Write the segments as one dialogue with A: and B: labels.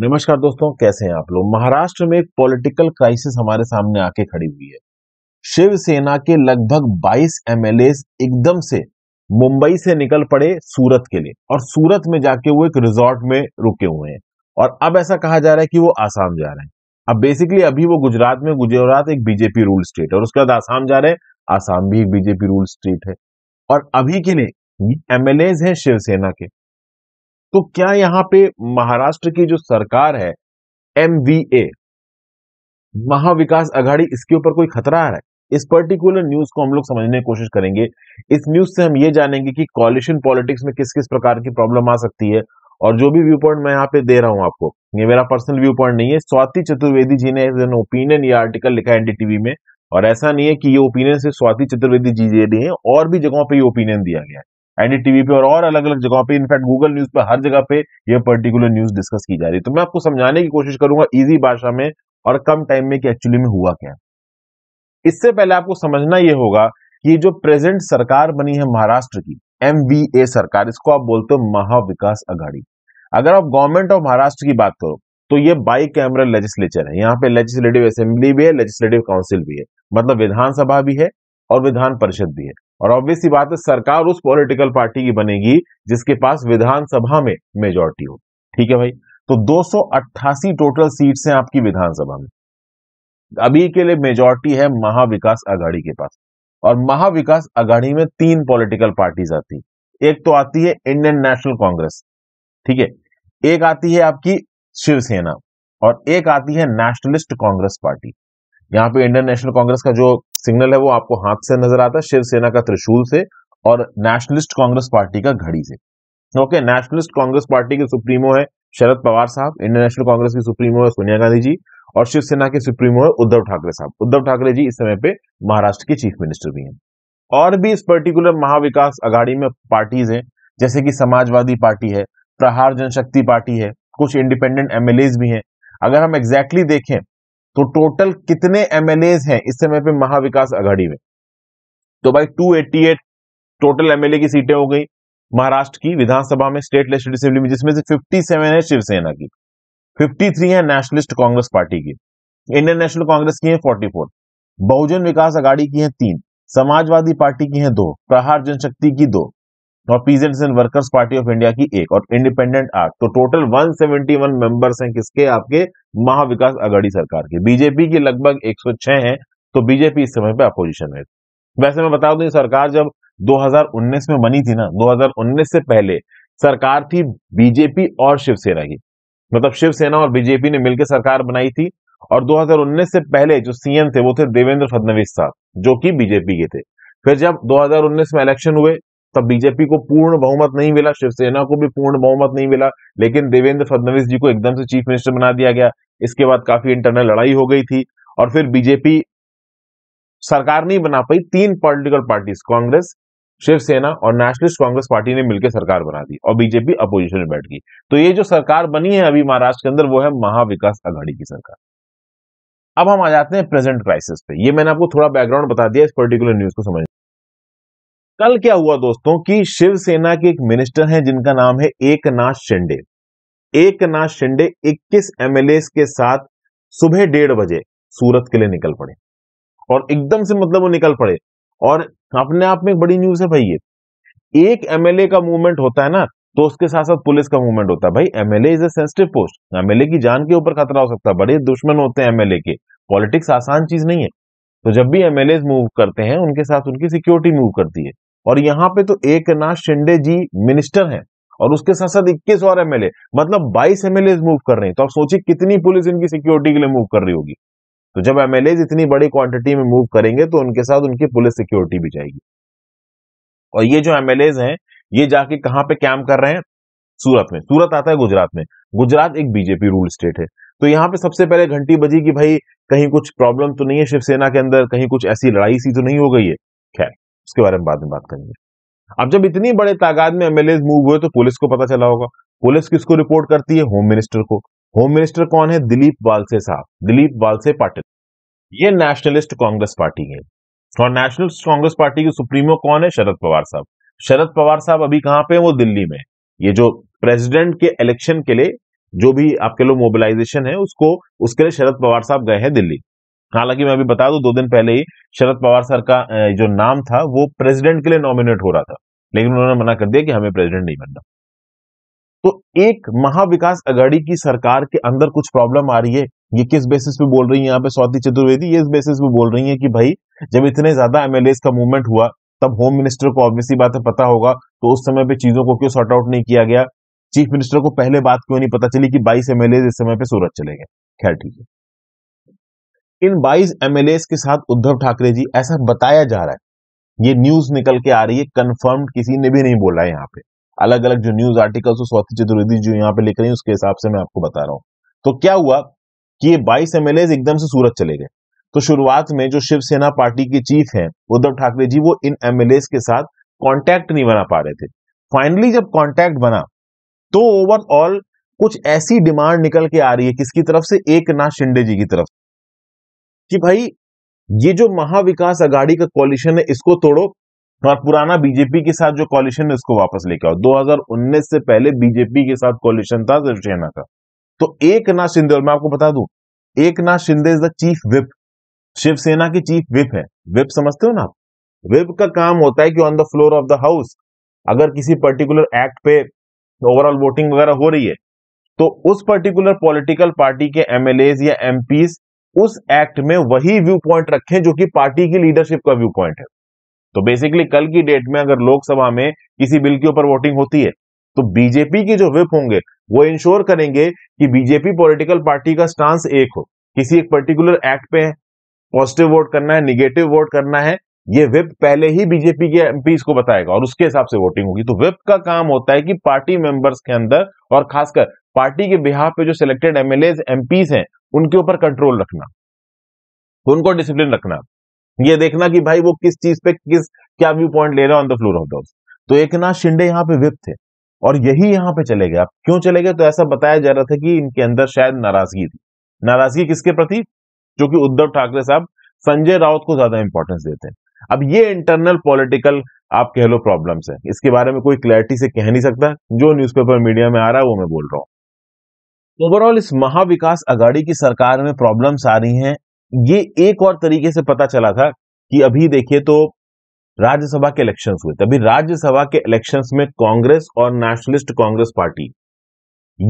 A: नमस्कार दोस्तों कैसे हैं आप लोग महाराष्ट्र में एक पॉलिटिकल क्राइसिस हमारे सामने आके खड़ी हुई है शिवसेना के लगभग 22 एमएलए एकदम से मुंबई से निकल पड़े सूरत के लिए और सूरत में जाके वो एक रिजॉर्ट में रुके हुए हैं और अब ऐसा कहा जा रहा है कि वो आसाम जा रहे हैं अब बेसिकली अभी वो गुजरात में गुजरात एक बीजेपी रूल स्टेट है और उसके बाद आसाम जा रहे हैं आसाम भी एक बीजेपी रूल स्टेट है और अभी के लिए एमएलए हैं शिवसेना के तो क्या यहां पे महाराष्ट्र की जो सरकार है एमवीए महाविकास अघाड़ी इसके ऊपर कोई खतरा आ रहा है इस पर्टिकुलर न्यूज को हम लोग समझने की कोशिश करेंगे इस न्यूज से हम ये जानेंगे कि कॉलिशन पॉलिटिक्स में किस किस प्रकार की प्रॉब्लम आ सकती है और जो भी व्यू पॉइंट मैं यहाँ पे दे रहा हूं आपको ये मेरा पर्सनल व्यू पॉइंट नहीं है स्वाति चतुर्वेदी जी ने एज एन ओपिनियन या आर्टिकल लिखा है एनडीटीवी में और ऐसा नहीं है कि ये ओपिनियन सिर्फ स्वाति चतुर्वेदी जी है और भी जगहों पर ओपिनियन दिया गया है एनडीटीवी पे और, और अलग अलग जगहों पे इनफैक्ट गूगल न्यूज पे हर जगह पे ये पर्टिकुलर न्यूज डिस्कस की जा रही है तो मैं आपको समझाने की कोशिश करूंगा इजी भाषा में और कम टाइम में कि एक्चुअली में हुआ क्या इससे पहले आपको समझना यह होगा कि जो प्रेजेंट सरकार बनी है महाराष्ट्र की एम सरकार इसको आप बोलते हो महाविकास अघाड़ी अगर आप गवर्नमेंट ऑफ महाराष्ट्र की बात करो तो ये बाई कैमरल लेजिस्लेचर है यहाँ पे लेजिस्लेटिव असेंबली भी है लेजिस्लेटिव काउंसिल भी है मतलब विधानसभा भी है और विधान परिषद भी है और ऑब्वियस सी बात है सरकार उस पॉलिटिकल पार्टी की बनेगी जिसके पास विधानसभा में मेजोरिटी हो ठीक है भाई तो दो टोटल सीट्स हैं आपकी विधानसभा में अभी के लिए मेजोरिटी है महाविकास आघाड़ी के पास और महाविकास आघाड़ी में तीन पॉलिटिकल पार्टीज आती है एक तो आती है इंडियन नेशनल कांग्रेस ठीक है एक आती है आपकी शिवसेना और एक आती है नेशनलिस्ट कांग्रेस पार्टी यहां पे इंडियन नेशनल कांग्रेस का जो सिग्नल है वो आपको हाथ से नजर आता है शिवसेना का त्रिशूल से और नेशनलिस्ट कांग्रेस पार्टी का घड़ी से ओके नेशनलिस्ट कांग्रेस पार्टी के सुप्रीमो है शरद पवार साहब इंडियन नेशनल कांग्रेस की सुप्रीमो है सोनिया गांधी जी और शिवसेना के सुप्रीमो है उद्धव ठाकरे साहब उद्धव ठाकरे जी इस समय पे महाराष्ट्र के चीफ मिनिस्टर भी हैं और भी इस पर्टिकुलर महाविकास अघाड़ी में पार्टीज हैं जैसे कि समाजवादी पार्टी है प्रहार जनशक्ति पार्टी है कुछ इंडिपेंडेंट एमएलए भी हैं अगर हम एग्जैक्टली exactly देखें तो टोटल कितने एमएलए हैं इस समय पे महाविकास आघाड़ी में तो भाई 288 टोटल एमएलए की सीटें हो गई महाराष्ट्र की विधानसभा में स्टेट लेजिस्लेटिव असेंबली में जिसमें से 57 है शिवसेना की 53 है नेशनलिस्ट कांग्रेस पार्टी की इंडियन नेशनल कांग्रेस की है 44 बहुजन विकास अघाड़ी की है तीन समाजवादी पार्टी की है दो प्रहार जनशक्ति की दो और Peasants and Workers Party of India की एक और इंडिपेंडेंट आठ तो टोटल 171 मेंबर्स हैं किसके आपके महाविकास अघाड़ी सरकार के बीजेपी की लगभग 106 हैं तो बीजेपी इस समय पे अपोजिशन में वैसे मैं बता दूं सरकार जब 2019 में बनी थी ना 2019 से पहले सरकार थी बीजेपी और शिवसेना की मतलब शिवसेना और बीजेपी ने मिलकर सरकार बनाई थी और 2019 से पहले जो सीएम थे वो थे देवेंद्र फडनवीस साहब जो कि बीजेपी के थे फिर जब 2019 में इलेक्शन हुए तब बीजेपी को पूर्ण बहुमत नहीं मिला शिवसेना को भी पूर्ण बहुमत नहीं मिला लेकिन देवेंद्र फडणवीस जी को एकदम से चीफ मिनिस्टर बना दिया गया इसके बाद काफी इंटरनल लड़ाई हो गई थी और फिर बीजेपी सरकार नहीं बना पाई तीन पॉलिटिकल पार्टीज कांग्रेस शिवसेना और नेशनलिस्ट कांग्रेस पार्टी ने मिलकर सरकार बना दी और बीजेपी अपोजिशन में बैठ गई तो ये जो सरकार बनी है अभी महाराष्ट्र के अंदर वो है महाविकास आघाड़ी की सरकार अब हम आ जाते हैं प्रेजेंट क्राइसिस पे ये मैंने आपको थोड़ा बैकग्राउंड बता दिया इस पर्टिकुलर न्यूज को समझ कल क्या हुआ दोस्तों कि शिवसेना के एक मिनिस्टर हैं जिनका नाम है एकनाथ शिंदे एकनाथ शिंदे 21 एमएलए के साथ सुबह डेढ़ बजे सूरत के लिए निकल पड़े और एकदम से मतलब वो निकल पड़े और अपने आप में एक बड़ी न्यूज है भाई ये एक एमएलए का मूवमेंट होता है ना तो उसके साथ साथ पुलिस का मूवमेंट होता है भाई MLA is a sensitive post MLA की जान के ऊपर खतरा हो सकता है बड़े दुश्मन होते हैं एमएलए के पॉलिटिक्स आसान चीज नहीं है तो जब भी एमएलए मूव करते हैं उनके साथ उनकी सिक्योरिटी मूव करती है और यहां पे तो एक नाथ शिंदे जी मिनिस्टर हैं और उसके साथ साथ इक्कीस और एमएलए मतलब 22 एमएलए मूव कर रहे हैं तो आप सोचिए कितनी पुलिस इनकी सिक्योरिटी के लिए मूव कर रही होगी तो जब एमएलए इतनी बड़ी क्वांटिटी में मूव करेंगे तो उनके साथ उनकी पुलिस सिक्योरिटी भी जाएगी और ये जो एमएलए हैं ये जाके कहां पे कैम्प कर रहे हैं सूरत में सूरत आता है गुजरात में गुजरात एक बीजेपी रूल स्टेट है तो यहाँ पे सबसे पहले घंटी बजी कि भाई कहीं कुछ प्रॉब्लम तो नहीं है शिवसेना के अंदर कहीं कुछ ऐसी लड़ाई सी तो नहीं हो गई है खैर उसके बारे में बाद में बात करेंगे अब जब इतनी बड़े तादाद में एमएलए मूव हुए तो पुलिस को पता चला होगा पुलिस किसको रिपोर्ट करती है होम मिनिस्टर को होम मिनिस्टर कौन है दिलीप वालसे साहब दिलीप वालसे पाटिल ये नेशनलिस्ट कांग्रेस पार्टी है और नेशनल कांग्रेस पार्टी के सुप्रीमो कौन है शरद पवार साहब शरद पवार साहब अभी कहां पे हैं वो दिल्ली में ये जो प्रेसिडेंट के इलेक्शन के लिए जो भी आपके लोग मोबिलाइजेशन है उसको उसके लिए शरद पवार साहब गए हैं दिल्ली हालांकि मैं अभी बता दूं दो दिन पहले ही शरद पवार सर का जो नाम था वो प्रेसिडेंट के लिए नॉमिनेट हो रहा था लेकिन उन्होंने मना कर दिया कि हमें प्रेसिडेंट नहीं बनना तो एक महाविकास अघाड़ी की सरकार के अंदर कुछ प्रॉब्लम आ रही है ये किस बेसिस पे बोल रही है यहाँ पे स्वाति चतुर्वेदी ये इस बेसिस पे बोल रही है कि भाई जब इतने ज्यादा एमएलए का मूवमेंट हुआ तब होम मिनिस्टर को ऑब्वियसली बात है पता होगा तो उस समय पे चीजों को क्यों सॉर्ट आउट नहीं किया गया चीफ मिनिस्टर को पहले बात क्यों नहीं पता चली कि बाईस एमएलए इस समय पे सूरत चले गए खैर ठीक है इन 22 एमएलए के साथ उद्धव ठाकरे जी ऐसा बताया जा रहा है ये न्यूज निकल के आ रही है कन्फर्म किसी ने भी नहीं बोला है यहाँ पे अलग अलग जो न्यूज आर्टिकल्स स्वाति चतुर्वेदी जो यहाँ पे लिख रही है उसके हिसाब से मैं आपको बता रहा हूँ तो क्या हुआ कि ये 22 एमएलए एकदम से सूरत चले गए तो शुरुआत में जो शिवसेना पार्टी के चीफ हैं उद्धव ठाकरे जी वो इन एमएलए के साथ कॉन्टैक्ट नहीं बना पा रहे थे फाइनली जब कॉन्टैक्ट बना तो ओवरऑल कुछ ऐसी डिमांड निकल के आ रही है किसकी तरफ से एक नाथ शिंदे जी की तरफ कि भाई ये जो महाविकास अघाड़ी का कॉलिशन है इसको तोड़ो और पुराना बीजेपी के साथ जो कॉलिशन है उसको वापस लेके आओ 2019 से पहले बीजेपी के साथ कॉलिशन था शिवसेना का तो एक नाथ शिंदे और मैं आपको बता दू Eknath Shinde is the chief whip Shiv Sena की चीफ विप है विप समझते हो ना आप विप का काम होता है कि on the floor of the house अगर किसी पर्टिकुलर एक्ट पे ओवरऑल वोटिंग वगैरह हो रही है तो उस पर्टिकुलर पॉलिटिकल पार्टी के एमएलए या एमपीज उस एक्ट में वही व्यू पॉइंट रखें जो कि पार्टी की लीडरशिप का व्यू पॉइंट है तो बेसिकली कल की डेट में अगर लोकसभा में किसी बिल के ऊपर वोटिंग होती है तो बीजेपी के जो विप होंगे वो इंश्योर करेंगे कि बीजेपी पॉलिटिकल पार्टी का स्टांस एक हो किसी एक पर्टिकुलर एक्ट पे है पॉजिटिव वोट करना है निगेटिव वोट करना है ये विप पहले ही बीजेपी के एमपीज को बताएगा और उसके हिसाब से वोटिंग होगी तो विप का काम होता है कि पार्टी मेंबर्स के अंदर और खासकर पार्टी के बिहार पे जो सिलेक्टेड एमएलए एमपीज हैं उनके ऊपर कंट्रोल रखना उनको डिसिप्लिन रखना ये देखना कि भाई वो किस चीज पे किस क्या व्यू पॉइंट ले रहे on the floor of the house तो एक नाथ शिंदे यहाँ पे विप थे और यही यहाँ पे चले गए क्यों चले गए तो ऐसा बताया जा रहा था कि इनके अंदर शायद नाराजगी थी नाराजगी किसके प्रति जो कि उद्धव ठाकरे साहब संजय राउत को ज्यादा इंपॉर्टेंस देते हैं अब ये इंटरनल पॉलिटिकल आप कह लो प्रॉब्लम्स है इसके बारे में कोई क्लैरिटी से कह नहीं सकता जो न्यूज़पेपर मीडिया में आ रहा है वो मैं बोल रहा हूं ओवरऑल इस महाविकास अगाड़ी की सरकार में प्रॉब्लम्स आ रही हैं ये एक और तरीके से पता चला था कि अभी देखिए तो राज्यसभा के इलेक्शंस हुए तभी राज्यसभा के इलेक्शंस में कांग्रेस और नेशनलिस्ट कांग्रेस पार्टी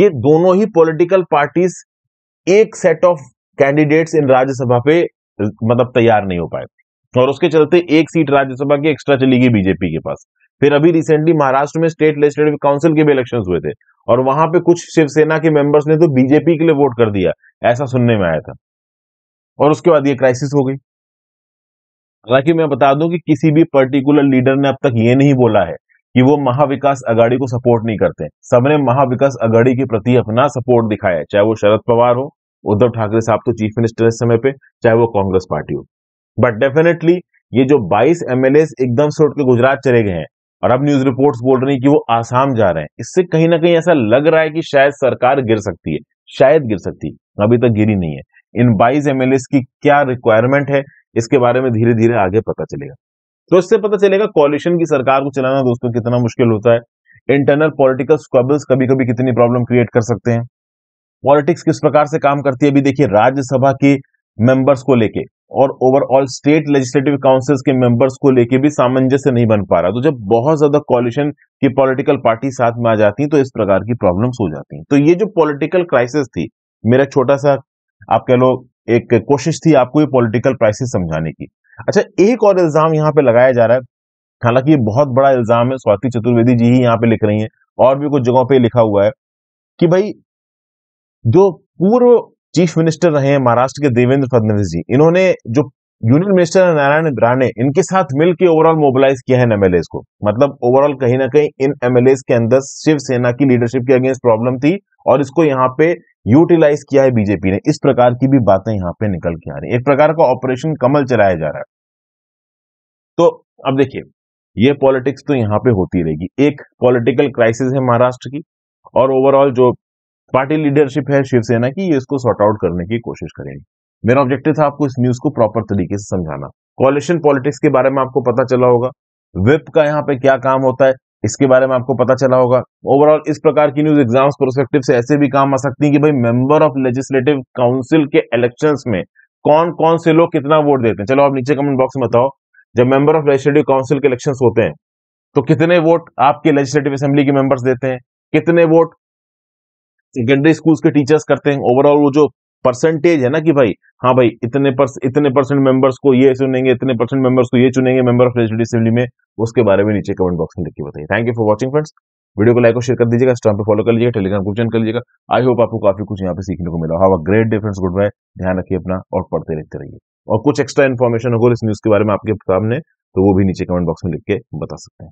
A: ये दोनों ही पॉलिटिकल पार्टीज एक सेट ऑफ कैंडिडेट्स इन राज्यसभा पे मतलब तैयार नहीं हो पाए थे और उसके चलते एक सीट राज्यसभा की एक्स्ट्रा चली गई बीजेपी के पास फिर अभी रिसेंटली महाराष्ट्र में स्टेट लेजिस्लेटिव काउंसिल के भी इलेक्शन हुए थे और वहां पे कुछ शिवसेना के मेंबर्स ने तो बीजेपी के लिए वोट कर दिया ऐसा सुनने में आया था और उसके बाद ये क्राइसिस हो गई हालांकि मैं बता दूं कि किसी भी पर्टिकुलर लीडर ने अब तक ये नहीं बोला है कि वो महाविकास अगाड़ी को सपोर्ट नहीं करते सबने महाविकास अगाड़ी के प्रति अपना सपोर्ट दिखाया चाहे वो शरद पवार हो उद्धव ठाकरे साहब तो चीफ मिनिस्टर है समय पे चाहे वो कांग्रेस पार्टी हो बट डेफिनेटली ये जो 22 एमएलए एकदम से उठ के गुजरात चले गए हैं और अब न्यूज रिपोर्ट्स बोल रही है कि वो आसाम जा रहे हैं इससे कहीं ना कहीं ऐसा लग रहा है कि शायद सरकार गिर सकती है शायद गिर सकती है अभी तक गिरी नहीं है इन 22 एमएलए की क्या रिक्वायरमेंट है इसके बारे में धीरे धीरे आगे पता चलेगा तो इससे पता चलेगा कॉलिशन की सरकार को चलाना दोस्तों कितना मुश्किल होता है इंटरनल पॉलिटिकल स्क्रबल्स कभी कभी कितनी प्रॉब्लम क्रिएट कर सकते हैं पॉलिटिक्स किस प्रकार से काम करती है अभी देखिए राज्यसभा के मेंबर्स को लेके और ओवरऑल स्टेट लेजिस्लेटिव काउंसिल्स के मेंबर्स को लेके भी सामंजस्य नहीं बन पा रहा तो जब बहुत ज्यादा कॉलिशन की पॉलिटिकल पार्टी साथ में आ जाती है तो इस प्रकार की प्रॉब्लम्स हो जाती हैं तो ये जो पॉलिटिकल क्राइसिस थी मेरा छोटा सा आप कह लो एक कोशिश थी आपको ये पॉलिटिकल क्राइसिस समझाने की अच्छा एक और इल्जाम यहाँ पे लगाया जा रहा है हालांकि ये बहुत बड़ा इल्जाम है स्वाति चतुर्वेदी जी ही यहाँ पे लिख रही है और भी कुछ जगहों पर लिखा हुआ है कि भाई जो पूर्व चीफ मिनिस्टर रहे हैं महाराष्ट्र के देवेंद्र फडनवीस जी इन्होंने जो यूनियन मिनिस्टर है नारायण राणे इनके साथ मिलकर ओवरऑल मोबिलाइज किया है एमएलए को मतलब ओवरऑल कहीं ना कहीं इन एमएलए के अंदर शिवसेना की लीडरशिप के अगेंस्ट प्रॉब्लम थी और इसको यहाँ पे यूटिलाइज किया है बीजेपी ने इस प्रकार की भी बातें यहाँ पे निकल के आ रही है एक प्रकार का ऑपरेशन कमल चलाया जा रहा है तो अब देखिए ये पॉलिटिक्स तो यहाँ पे होती रहेगी एक पॉलिटिकल क्राइसिस है महाराष्ट्र की और ओवरऑल जो पार्टी लीडरशिप है शिवसेना की ये इसको सॉर्ट आउट करने की कोशिश करेंगे मेरा ऑब्जेक्टिव था आपको इस न्यूज को प्रॉपर तरीके से समझाना कॉलेशन पॉलिटिक्स के बारे में आपको पता चला होगा विप का यहाँ पे क्या काम होता है इसके बारे में आपको पता चला होगा ओवरऑल इस प्रकार की न्यूज एग्जाम्स प्रोस्पेक्टिव से ऐसे भी काम आ सकती है कि भाई मेंबर ऑफ लेजिस्लेटिव काउंसिल के इलेक्शन में कौन कौन से लोग कितना वोट देते हैं चलो आप नीचे कमेंट बॉक्स में बताओ जब मेंबर ऑफ लेजिस्लेटिव काउंसिल के इलेक्शन होते हैं तो कितने वोट आपके लेजिस्लेटिव असेंबली के मेंबर्स देते हैं कितने वोट सेकेंडरी स्कूल्स के टीचर्स करते हैं ओवरऑल वो जो परसेंटेज है ना कि भाई हाँ भाई इतने पर, इतने परसेंट मेंबर्स को ये चुनेंगे इतने परसेंट मेंबर्स को ये चुनेंगे मेंबर ऑफ लेजिस्लेटिव असेंबली में उसके बारे में नीचे कमेंट बॉक्स में लिख के बताइए thank you for watching friends video को लाइक और शेयर कर दीजिएगा इंस्टाग्राम पे फॉलो कर लीजिएगा टेलीग्राम को ज्वाइन कर लीजिएगा आई होप आपको काफी कुछ यहाँ पे सीखने को मिला have a great difference good bye ध्यान रखिए अपना और पढ़ते रहते रहिए और कुछ एक्स्ट्रा इन्फॉर्मेशन अगर इस न्यूज के बारे में आपके सामने तो वो भी नीचे कमेंट बॉक्स में लिख के बता सकते हैं